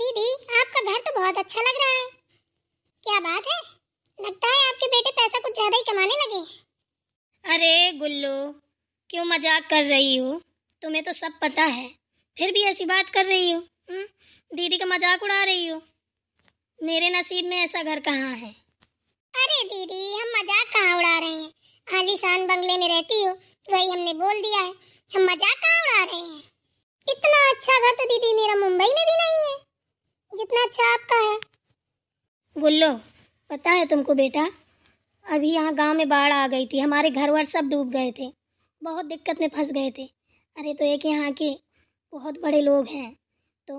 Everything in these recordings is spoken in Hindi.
दीदी आपका घर तो बहुत अच्छा लग रहा है क्या बात है लगता है आपके बेटे पैसा कुछ ज्यादा ही कमाने लगे अरे गुल्लू क्यों मजाक कर रही हो तुम्हें तो सब पता है फिर भी ऐसी बात कर रही हो हम्म? दीदी का मजाक उड़ा रही हो मेरे नसीब में ऐसा घर कहाँ है अरे दीदी हम मजाक कहाँ उड़ा रहे हैं आलीशान बंगले में रहती हो वही हमने बोल दिया है हम मजाक कहाँ उड़ा रहे हैं इतना अच्छा घर तो दीदी मेरा मुंबई में भी नहीं है जितना अच्छा आपका है गुल्लो पता है तुमको बेटा अभी यहाँ गांव में बाढ़ आ गई थी हमारे घर वर सब डूब गए थे बहुत दिक्कत में फंस गए थे अरे तो एक यहाँ के बहुत बड़े लोग हैं तो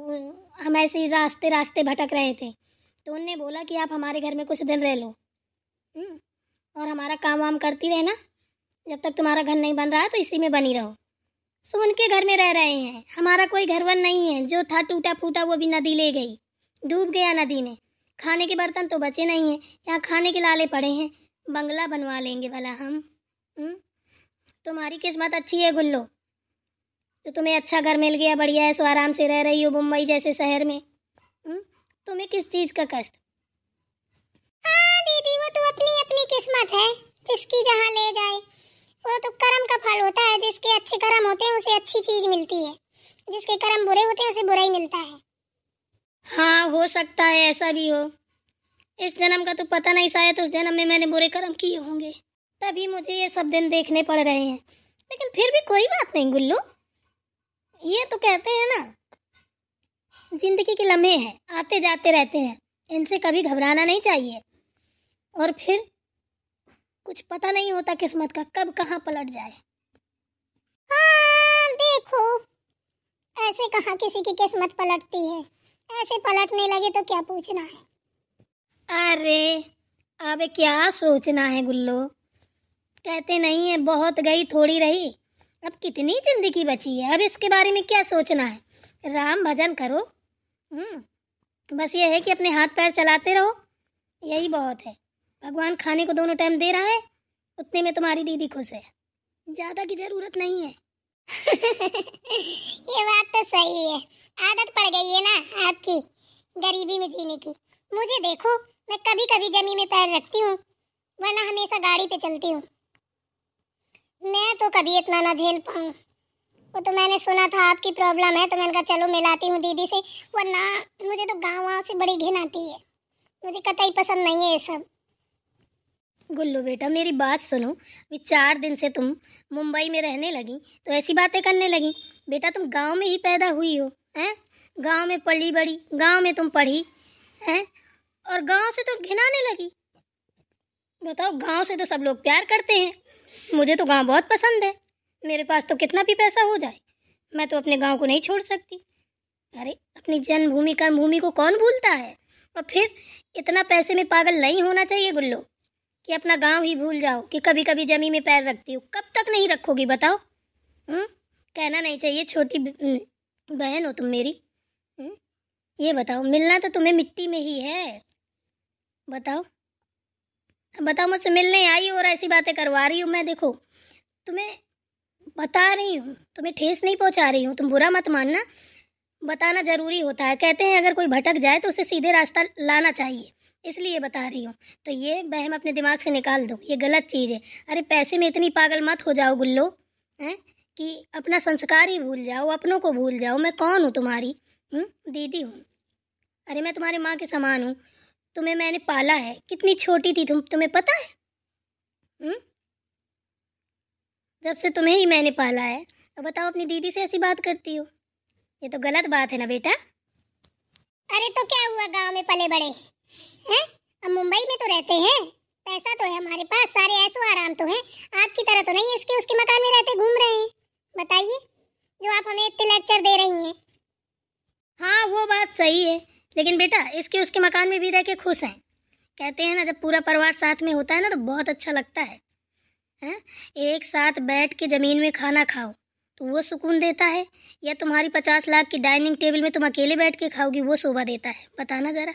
हम ऐसे ही रास्ते रास्ते भटक रहे थे तो उनने बोला कि आप हमारे घर में कुछ दिन रह लो हम्म, और हमारा काम वाम करती रहना जब तक तुम्हारा घर नहीं बन रहा है तो इसी में बनी रहो सो उनके घर में रह रहे हैं हमारा कोई घर वन नहीं है जो था टूटा फूटा वो भी नदी ले गई डूब गया नदी में खाने के बर्तन तो बचे नहीं हैं यहाँ खाने के लाले पड़े हैं बंगला बनवा लेंगे भला हम हम्म? तुम्हारी किस्मत अच्छी है गुल्लो तो तुम्हें अच्छा घर मिल गया बढ़िया है सो आराम से रह रही हो मुंबई जैसे शहर में हम्म? तुम्हें किस चीज का कष्ट हाँ दीदी वो तो अपनी अपनी किस्मत है जिसकी जहाँ ले जाए वो तो कर्म का फल होता है जिसके अच्छे कर्म होते हैं उसे अच्छी चीज मिलती है जिसके कर्म बुरे होते हैं उसे बुरा ही मिलता है हाँ हो सकता है ऐसा भी हो इस जन्म का तो पता नहीं शायद उस जन्म में मैंने बुरे कर्म किए होंगे तभी मुझे ये सब दिन देखने पड़ रहे हैं लेकिन फिर भी कोई बात नहीं गुल्लू ये तो कहते हैं ना जिंदगी के लम्हे हैं आते जाते रहते हैं इनसे कभी घबराना नहीं चाहिए और फिर कुछ पता नहीं होता किस्मत का कब कहाँ पलट जाए हाँ देखो ऐसे कहाँ किसी की किस्मत पलटती है ऐसे पलटने लगे तो क्या पूछना है अरे अब क्या सोचना है गुल्लो कहते नहीं है बहुत गई थोड़ी रही अब कितनी जिंदगी बची है अब इसके बारे में क्या सोचना है राम भजन करो हम्म, बस ये है कि अपने हाथ पैर चलाते रहो यही बहुत है भगवान खाने को दोनों टाइम दे रहा है उतने में तुम्हारी दीदी खुश है ज़्यादा की ज़रूरत नहीं है ये बात तो सही है आदत पड़ गई है ना आपकी गरीबी में जीने की मुझे देखो मैं कभी कभी जमी में पैर रखती हूँ वरना हमेशा गाड़ी पे चलती हूँ मैं तो कभी इतना ना झेल पाऊँ वो तो मैंने सुना था आपकी प्रॉब्लम है तो मैंने कहा चलो मिलाती हूँ दीदी से वरना मुझे तो गाँव वाँव से बड़ी घिन आती है मुझे कतई पसंद नहीं है ये सब गुल्लू बेटा मेरी बात सुनो अभी चार दिन से तुम मुंबई में रहने लगी तो ऐसी बातें करने लगी बेटा तुम गांव में ही पैदा हुई हो हैं गांव में पढ़ी बड़ी गांव में तुम पढ़ी हैं और गांव से तुम घिनाने लगी बताओ गांव से तो सब लोग प्यार करते हैं मुझे तो गांव बहुत पसंद है मेरे पास तो कितना भी पैसा हो जाए मैं तो अपने गाँव को नहीं छोड़ सकती अरे अपनी जन्मभूमि कर्मभूमि को कौन भूलता है और फिर इतना पैसे में पागल नहीं होना चाहिए गुल्लू कि अपना गांव ही भूल जाओ कि कभी कभी जमी में पैर रखती हूँ कब तक नहीं रखोगी बताओ हुँ? हम्म? कहना नहीं चाहिए छोटी बहन हो तुम मेरी हुँ? हम्म? ये बताओ मिलना तो तुम्हें मिट्टी में ही है बताओ बताओ मुझसे मिलने आई और ऐसी बातें करवा रही हूँ मैं देखो तुम्हें बता रही हूँ तुम्हें ठेस नहीं पहुँचा रही हूँ तुम बुरा मत मानना बताना ज़रूरी होता है कहते हैं अगर कोई भटक जाए तो उसे सीधे रास्ता लाना चाहिए इसलिए बता रही हूँ तो ये बहम अपने दिमाग से निकाल दो ये गलत चीज़ है अरे पैसे में इतनी पागल मत हो जाओ गुल्लो हैं कि अपना संस्कार ही भूल जाओ अपनों को भूल जाओ मैं कौन हूँ तुम्हारी हुँ? हम्म? दीदी हूँ अरे मैं तुम्हारी माँ के समान हूँ तुम्हें मैंने पाला है कितनी छोटी थी तुम तुम्हें पता है हुँ? हम्म? जब से तुम्हें ही मैंने पाला है तो बताओ अपनी दीदी से ऐसी बात करती हो ये तो गलत बात है ना बेटा अरे तो क्या हुआ गांव में पले बड़े हैं हम मुंबई में तो रहते हैं पैसा तो है हमारे पास सारे ऐसो आराम तो है आपकी तरह तो नहीं इसके उसके मकान में रहते घूम रहे हैं बताइए जो आप हमें इतने लेक्चर दे रही हैं हाँ वो बात सही है लेकिन बेटा इसके उसके मकान में भी रह के खुश हैं कहते हैं ना जब पूरा परिवार साथ में होता है ना तो बहुत अच्छा लगता है हैं एक साथ बैठ के ज़मीन में खाना खाओ तो वो सुकून देता है या तुम्हारी पचास लाख की डाइनिंग टेबल में तुम अकेले बैठ के खाओगी वो शोभा देता है बताना ज़रा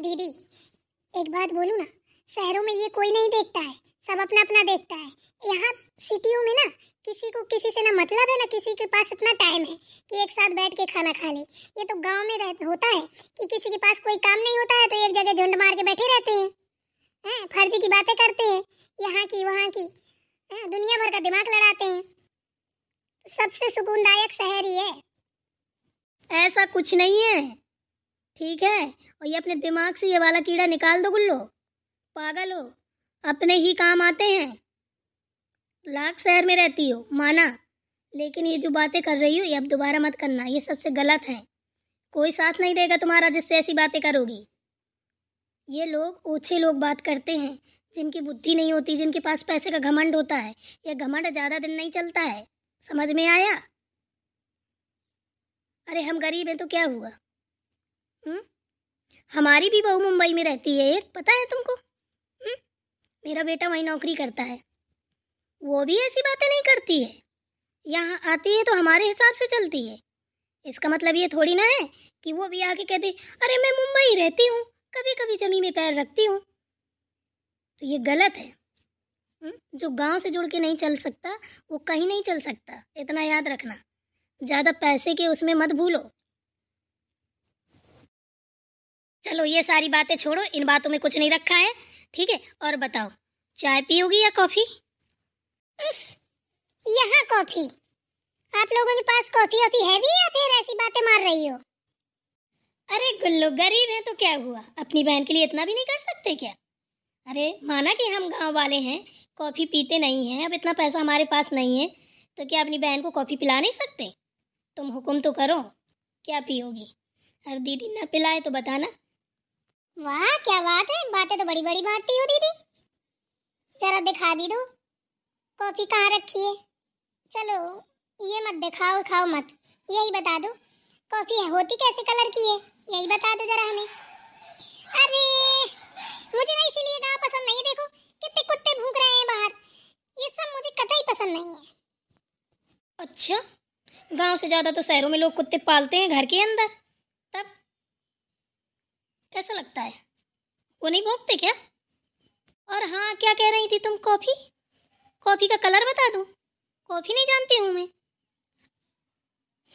दीदी एक बात बोलू ना शहरों में ये कोई नहीं देखता है सब अपना अपना देखता है यहाँ सिटियों में ना किसी को किसी से ना मतलब है ना किसी के पास इतना टाइम है कि एक साथ बैठ के खाना खा ले ये तो गांव में रह होता है कि किसी के पास कोई काम नहीं होता है तो एक जगह झुंड मार के बैठे रहते हैं है फर्जी की बातें करते हैं यहाँ की वहाँ की है दुनिया भर का दिमाग लड़ाते हैं सबसे सुकूनदायक शहर ही है ऐसा कुछ नहीं है ठीक है और ये अपने दिमाग से ये वाला कीड़ा निकाल दो गुल्लो पागल हो अपने ही काम आते हैं लाख शहर में रहती हो माना लेकिन ये जो बातें कर रही हो ये अब दोबारा मत करना ये सबसे गलत है कोई साथ नहीं देगा तुम्हारा जिससे ऐसी बातें करोगी ये लोग ओछे लोग बात करते हैं जिनकी बुद्धि नहीं होती जिनके पास पैसे का घमंड होता है यह घमंड ज़्यादा दिन नहीं चलता है समझ में आया अरे हम गरीब हैं तो क्या हुआ हुँ? हम्म? हमारी भी बहू मुंबई में रहती है एक पता है तुमको हुँ? हम्म? मेरा बेटा वहीं नौकरी करता है वो भी ऐसी बातें नहीं करती है यहाँ आती है तो हमारे हिसाब से चलती है इसका मतलब ये थोड़ी ना है कि वो भी आके कहते अरे मैं मुंबई रहती हूँ कभी कभी जमी में पैर रखती हूँ तो ये गलत है हम्म? जो गांव से जुड़ के नहीं चल सकता वो कहीं नहीं चल सकता इतना याद रखना ज़्यादा पैसे के उसमें मत भूलो चलो ये सारी बातें छोड़ो इन बातों में कुछ नहीं रखा है ठीक है और बताओ चाय पियोगी या कॉफी यहाँ कॉफी आप लोगों के पास कॉफी ऑफी है भी या फिर ऐसी बातें मार रही हो अरे गुल्लू गरीब है तो क्या हुआ अपनी बहन के लिए इतना भी नहीं कर सकते क्या अरे माना कि हम गांव वाले हैं कॉफ़ी पीते नहीं हैं अब इतना पैसा हमारे पास नहीं है तो क्या अपनी बहन को कॉफ़ी पिला नहीं सकते तुम हुक्म तो करो क्या पियोगी अरे दीदी ना पिलाए तो बताना वाह क्या बात है बातें तो बड़ी बड़ी बांटती हो दीदी जरा दिखा भी दो कॉपी कहाँ रखी है चलो ये मत दिखाओ खाओ मत यही बता दो कॉफी है होती कैसे कलर की है यही बता दो जरा हमें अरे मुझे ना इसीलिए कहा पसंद नहीं देखो कितने कुत्ते भूख रहे हैं बाहर ये सब मुझे कतई पसंद नहीं है अच्छा गांव से ज्यादा तो शहरों में लोग कुत्ते पालते हैं घर के अंदर कैसा लगता है वो नहीं भोंकते क्या और हाँ क्या कह रही थी तुम कॉफ़ी कॉफ़ी का कलर बता दूँ कॉफ़ी नहीं जानती हूँ मैं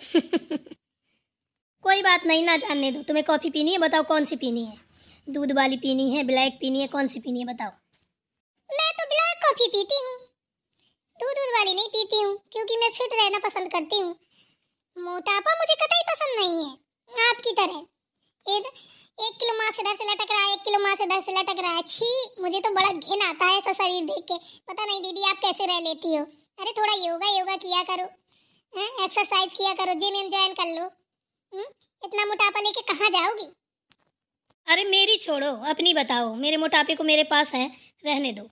कोई बात नहीं ना जानने दो तुम्हें कॉफ़ी पीनी है बताओ कौन सी पीनी है दूध वाली पीनी है ब्लैक पीनी है कौन सी पीनी है बताओ मैं तो ब्लैक कॉफ़ी पीती हूँ दूध दूध वाली नहीं पीती हूँ क्योंकि मैं फिट रहना पसंद करती हूँ मोटापा मुझे कतई पसंद नहीं है आपकी तरह एक किलो मांस इधर से लटक रहा है एक किलो मांस इधर से लटक रहा है छी मुझे तो बड़ा घिन आता है ऐसा शरीर देख के पता नहीं दीदी आप कैसे रह लेती हो अरे थोड़ा योगा योगा किया करो एक्सरसाइज किया करो जिम विम ज्वाइन कर लो हम्म, इतना मोटापा लेके कहाँ जाओगी अरे मेरी छोड़ो अपनी बताओ मेरे मोटापे को मेरे पास है रहने दो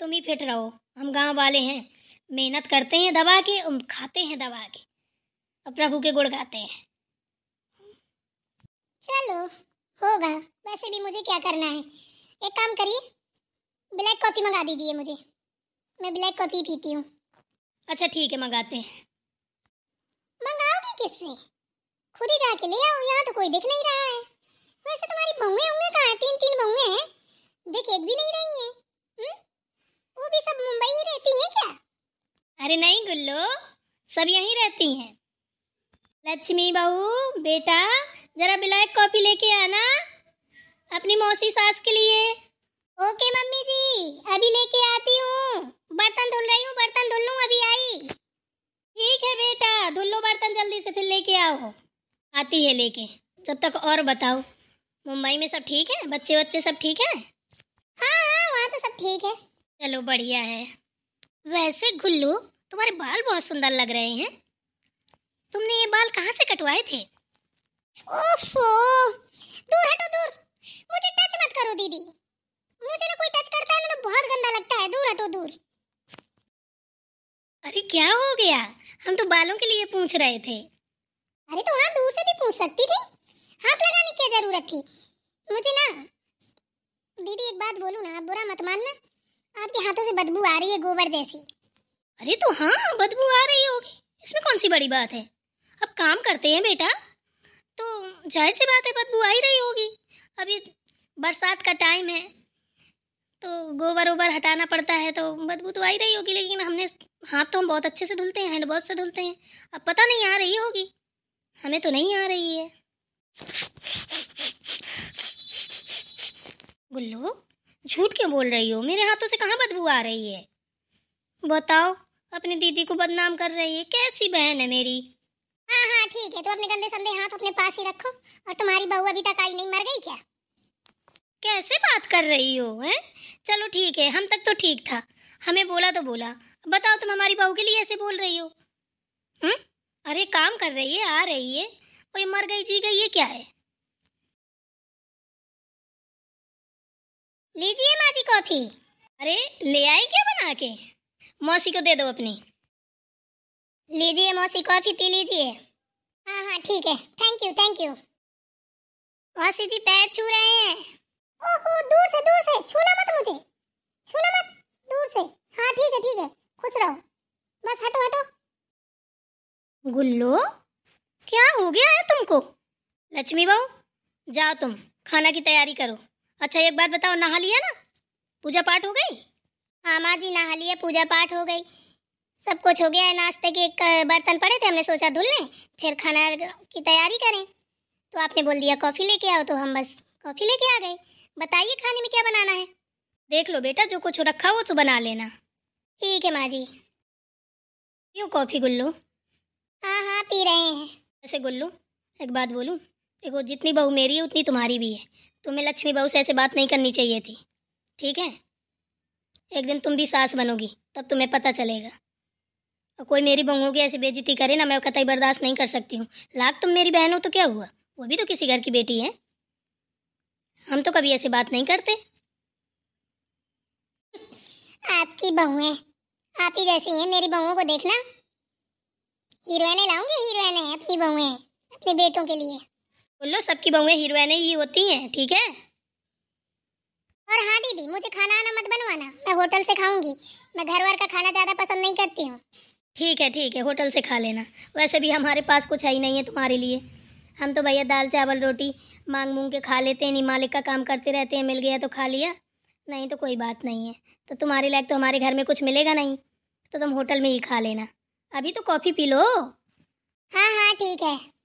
तुम ही फिट रहो हम गांव वाले हैं मेहनत करते हैं दबा के खाते हैं दबा के और प्रभु के गुड़ गाते हैं चलो होगा वैसे भी मुझे क्या करना है एक काम करिए ब्लैक कॉफ़ी मंगा दीजिए मुझे मैं ब्लैक कॉफ़ी पीती हूँ अच्छा ठीक है मंगाते हैं मंगाओगे किससे खुद ही जाके ले आओ यहाँ तो कोई दिख नहीं रहा है वैसे तुम्हारी बहुएं उंगे कहाँ हैं तीन तीन बहुएं हैं देख एक भी नहीं रही है हम्म? वो भी सब मुंबई ही रहती हैं क्या अरे नहीं गुल्लो सब यहीं रहती हैं लक्ष्मी बहू बेटा जरा ब्लैक कॉफी लेके आना अपनी मौसी सास के लिए ओके मम्मी जी अभी लेके आती हूँ बर्तन धुल रही हूँ बर्तन धुल लूँ अभी आई ठीक है बेटा धुल लो बर्तन जल्दी से फिर लेके आओ आती है लेके तब तक और बताओ मुंबई में सब ठीक है बच्चे बच्चे सब ठीक है हाँ हाँ वहाँ तो सब ठीक है चलो बढ़िया है वैसे गुल्लू तुम्हारे बाल बहुत सुंदर लग रहे हैं तुमने ये बाल कहाँ से कटवाए थे ओफो दूर हटो दूर मुझे टच मत करो दीदी मुझे ना कोई टच करता है ना तो बहुत गंदा लगता है दूर हटो दूर अरे क्या हो गया हम तो बालों के लिए पूछ रहे थे अरे तो हाँ दूर से भी पूछ सकती थी हाथ लगाने की जरूरत थी मुझे ना दीदी एक बात बोलू ना आप बुरा मत मानना आपके हाथों से बदबू आ रही है गोबर जैसी अरे तो हाँ बदबू आ रही होगी इसमें कौन सी बड़ी बात है अब काम करते हैं बेटा तो जाहिर सी बात है बदबू आ ही रही होगी अभी बरसात का टाइम है तो गोबर ओबर हटाना पड़ता है तो बदबू तो आ ही रही होगी लेकिन हमने हाथ तो हम बहुत अच्छे से धुलते हैं हैंड वॉश से धुलते हैं अब पता नहीं आ रही होगी हमें तो नहीं आ रही है गुल्लू झूठ क्यों बोल रही हो मेरे हाथों से कहाँ बदबू आ रही है बताओ अपनी दीदी को बदनाम कर रही है कैसी बहन है मेरी हाँ हाँ ठीक है तुम तो अपने गंदे संदे हाथ अपने पास ही रखो और तुम्हारी बहू अभी तक आई नहीं मर गई क्या कैसे बात कर रही हो हैं चलो ठीक है हम तक तो ठीक था हमें बोला तो बोला बताओ तुम हमारी बहू के लिए ऐसे बोल रही हो हम्म अरे काम कर रही है आ रही है कोई मर गई जी गई है क्या है लीजिए माँ जी कॉफी अरे ले आई क्या बना के मौसी को दे दो अपनी लीजिए मौसी कॉफ़ी पी लीजिए हाँ हाँ ठीक है थैंक यू थैंक यू मौसी जी पैर छू रहे हैं ओहो दूर से दूर से छूना मत मुझे छूना मत दूर से हाँ ठीक है ठीक है खुश रहो बस हटो हटो गुल्लो क्या हो गया है तुमको लक्ष्मी बहू जाओ तुम खाना की तैयारी करो अच्छा एक बात बताओ नहा लिया ना पूजा पाठ हो गई हाँ माँ जी नहा लिया पूजा पाठ हो गई सब कुछ हो गया है नाश्ते के एक बर्तन पड़े थे हमने सोचा धुल लें फिर खाना की तैयारी करें तो आपने बोल दिया कॉफ़ी लेके आओ तो हम बस कॉफ़ी लेके आ गए बताइए खाने में क्या बनाना है देख लो बेटा जो कुछ रखा हो तो बना लेना ठीक है माँ जी क्यों कॉफ़ी गुल्लू हाँ हाँ पी रहे हैं ऐसे गुल्लू एक बात बोलूँ देखो जितनी बहू मेरी है उतनी तुम्हारी भी है तुम्हें लक्ष्मी बहू से ऐसे बात नहीं करनी चाहिए थी ठीक है एक दिन तुम भी सास बनोगी तब तुम्हें पता चलेगा कोई मेरी बहुओं की ऐसी बेजती करे ना मैं कतई बर्दाश्त नहीं कर सकती हूँ लाख तुम मेरी बहन हो तो क्या हुआ वो भी तो किसी घर की बेटी है हम तो कभी ऐसी बात नहीं करते आपकी बहुएं आप ही जैसी हैं मेरी बहुओं को देखना हीरोइने लाऊंगी हीरोइने अपनी बहुएं अपने बेटों के लिए बोलो सबकी बहुएं हीरोइने ही होती हैं ठीक है और हाँ दीदी मुझे खाना आना मत बनवाना मैं होटल से खाऊंगी मैं घर वर का खाना ज़्यादा पसंद नहीं करती हूँ ठीक है ठीक है होटल से खा लेना वैसे भी हमारे पास कुछ है ही नहीं है तुम्हारे लिए हम तो भैया दाल चावल रोटी मांग मूंग के खा लेते हैं नहीं मालिक का काम करते रहते हैं मिल गया तो खा लिया नहीं तो कोई बात नहीं है तो तुम्हारे लायक तो हमारे घर में कुछ मिलेगा नहीं तो तुम होटल में ही खा लेना अभी तो कॉफ़ी पी लो हाँ हाँ ठीक है